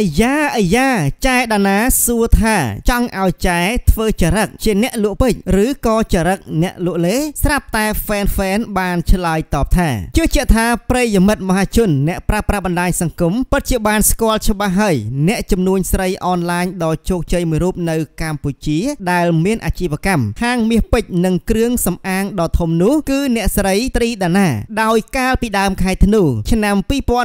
អាយ៉ាអាយ៉ាចែដាណាសួរថា ចង់ឲ្យចែធ្វើចរិតជាអ្នកលក់ពេជ្រឬក៏ចរិតអ្នកលក់លេ ស្រាប់តែ fan fan បានឆ្លើយតបថាជឿជាក់ថាប្រិយមិត្តមហាជន អ្នកប្រាប្រាបណ្ដាញសង្គមពិតជាបានស្គាល់ច្បាស់ហើយអ្នកចំនួនស្រីអនឡាញដ៏ជោគជ័យមួយរូបនៅកម្ពុជាដែលមានអាជីវកម្មហាងមាសពេជ្រនិងគ្រឿងសម្អាងដ៏ធំនោះគឺ អ្នកស្រីត្រីដាណា ដោយកាលពីដើមខែធ្នូ ឆ្នាំ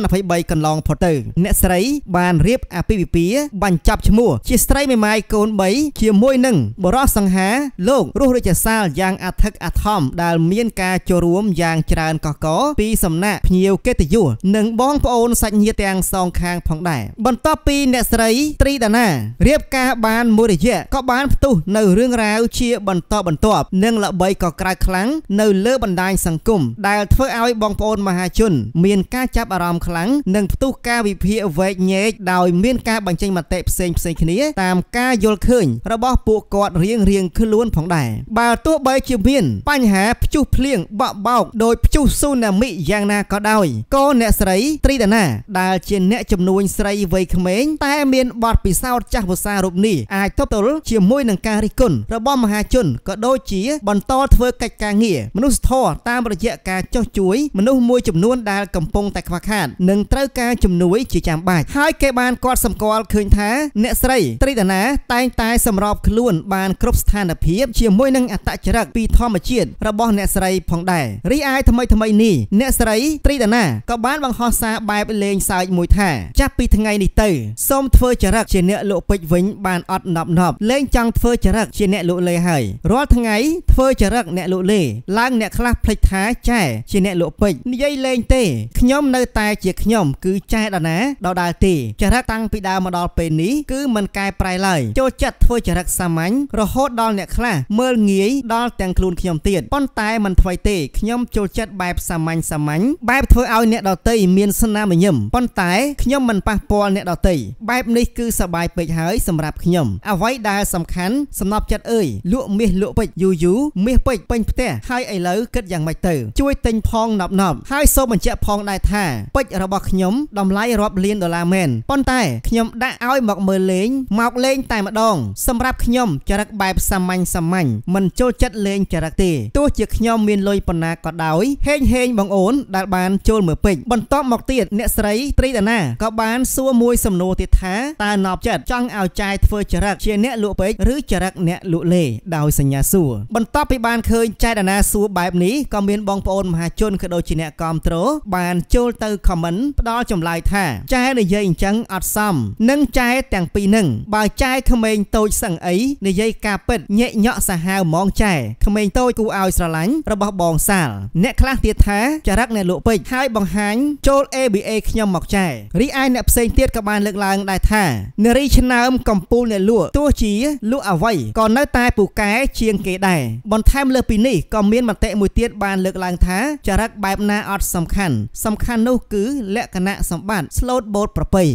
2023កន្លងផុតទៅ អ្នកស្រីបានរៀបអាពាហ៍ពិពាហ៍បញ្ចប់ឈ្មោះជាស្រីមេម៉ាយកូន3ជាមួយនឹងបរិសសង្ហា លោករស់រាជសាលយ៉ាងអធិកអធមដែលមានការចូលរួមយ៉ាងច្រើនកកកពីសំណាក់ភ្ញៀវកិត្តិយសនិងបងប្អូនសាច់ញាតិទាំងសងខាងផងដែរបន្ទាប់ពីអ្នកស្រីត្រីដាណារៀបការបានមួយរយៈក៏បានផ្ទុះនៅរឿងរ៉ាវជាបន្តបន្ទាប់ និងល្បីក៏ក្រៅខ្លាំងនៅលើបណ្ដាញសង្គមដែលធ្វើឲ្យបងប្អូន មហាជន មានការចាប់អារម្មណ៍ខ្លាំងនិងផ្ទុះការវិភាគវែកញែកដោយមានការបញ្ចេញមតិផ្សេងផ្សេងគ្នាតាមការយល់ឃើញរបស់ពួកគាត់រៀងរៀងខ្លួនផងដែរបើទោះបីជាមានបញ្ហាព្យុះភ្លៀងបក់បោកដោយព្យុះស៊ូណាមិយ៉ាងណាក៏ដោយក៏អ្នកស្រីត្រីដាណាដែលជាអ្នកជំនួញស្រីវ័យក្មេងតែមានបទពិសោធន៍ចាស់វស្សារូបនេះអាចទប់ទល់ជាមួយនឹងការរិះគន់របស់មហាជនក៏ដូចជាបន្តធ្វើកិច្ចការងារមនុស្សធម៌តាមរយៈការចោះជួយមនុស្សមួយចំនួនដែលកំពុងតែខ្វះខាតនិងត្រូវការជំនួយជាចាំបាច់ហើយគេបានតាមគាត់សម្គាល់ឃើញថាអ្នកស្រីត្រីតាណាតែងតែសម្របខ្លួនបានគ្រប់ស្ថានភាពជាមួយនឹងអត្តចរិតពីធម្មជាតិរបស់អ្នកស្រីផងដែររីឯថ្មីថ្មីនេះអ្នកស្រីត្រីតាណាក៏បានបង្ហោះសារបែបលេងសើចមួយថាចាប់ពីថ្ងៃនេះទៅសូមធ្វើចរិតជាអ្នកលក់ពេជ្រវិញ បានអត់ណប់ណប់លេងចង់ធ្វើចរិតជាអ្នកលក់លេហើយរាល់ថ្ងៃធ្វើចរិតអ្នកលក់លេឡើងអ្នកខ្លះភ្លេចថាចែជាអ្នកលក់ពេជ្រនិយាយលេងទេខ្ញុំ នៅតែជាខ្ញុំគឺចែដណាដដែលទេចរិតតាំងពីដើមមកដល់ពេលនេះគឺមិនកែប្រែឡើយចូលចិត្តធ្វើចរិតសាមញ្ញរហូតដល់អ្នកខ្លះមើលងាយដល់ទាំងខ្លួនខ្ញុំទៀតប៉ុន្តែមិនថ្មីទេខ្ញុំចូលចិត្តបែបសាមញ្ញសាមញ្ញបែបធ្វើឲ្យអ្នកដទៃមានស្នាមញញឹមប៉ុន្តែខ្ញុំមិនប៉ះពាល់អ្នកដទៃបែបនេះគឺសបាយពេកហើយសម្រាប់ខ្ញុំ អ្វីដែលសំខាន់សំណប់ចិត្តអើយលក់មាសលក់ពេជ្រយូយូមាសពេជ្រពេញផ្ទះហើយឥឡូវគិតយ៉ាងម៉េចទៅជួយទិញផងណប់ណប់ហើយសូមបញ្ជាក់ផងដែរថាពេជ្ររបស់ខ្ញុំតម្លៃរាប់លានដុល្លារមែនប៉ុន្តែតែខ្ញុំដាក់ឲ្យមកមើលលេង មកលេងតែម្ដង សម្រាប់ខ្ញុំចរិតបែបសាមញ្ញសាមញ្ញមិនចូលចិត្តលេងចរិតទេទោះជាខ្ញុំមានលុយប៉ុណ្ណាក៏ដោយហេងហេងបងអូនដែលបានចូលមើលពេជ្របន្ទាប់មកទៀតអ្នកស្រីត្រីដាណាក៏បានសួរមួយសំណួរទៀតថាតើណប់ចិត្តចង់ឲ្យចាយធ្វើចរិតជាអ្នកលក់ពេជ្រឬចរិតអ្នកលក់លេដោយសញ្ញាសួរ បន្ទាប់ពីបានឃើញចៃដាណាសួរបែបនេះក៏មានបងប្អូនមហាជនក៏ដូចជាអ្នកគាំទ្របានចូលទៅខមមិនផ្ដល់ចម្លើយថាចែនិយាយអញ្ចឹងអត់ត់សមនិងចែទាំងពីរនឹងបើចែក្មេងតូចសឹងអីនិយាយការពិតញាក់ញក់សាហាវហ្មងចែក្មេងតូចគូឲ្យស្រឡាញ់របស់បងសាល អ្នកខ្លះទៀតថាចរិតអ្នកលក់ពេជ្រហើយបង្ហាញ ចូល ABA ខ្ញុំមកចែរីឯអ្នកផ្សេងទៀតក៏បានលើកឡើងដែរថានារីឆ្នើមកំពូលអ្នកលក់ទោះជាលក់អ្វីក៏នៅតែពូកែជាងគេដែរបន្ថែមលើពីនេះក៏មានមតិមួយទៀតបានលើកឡើងថាចរិតបែបណាអត់សំខាន់សំខាន់នោះគឺលក្ខណៈសម្បត្តិ slot boat ប្រពៃ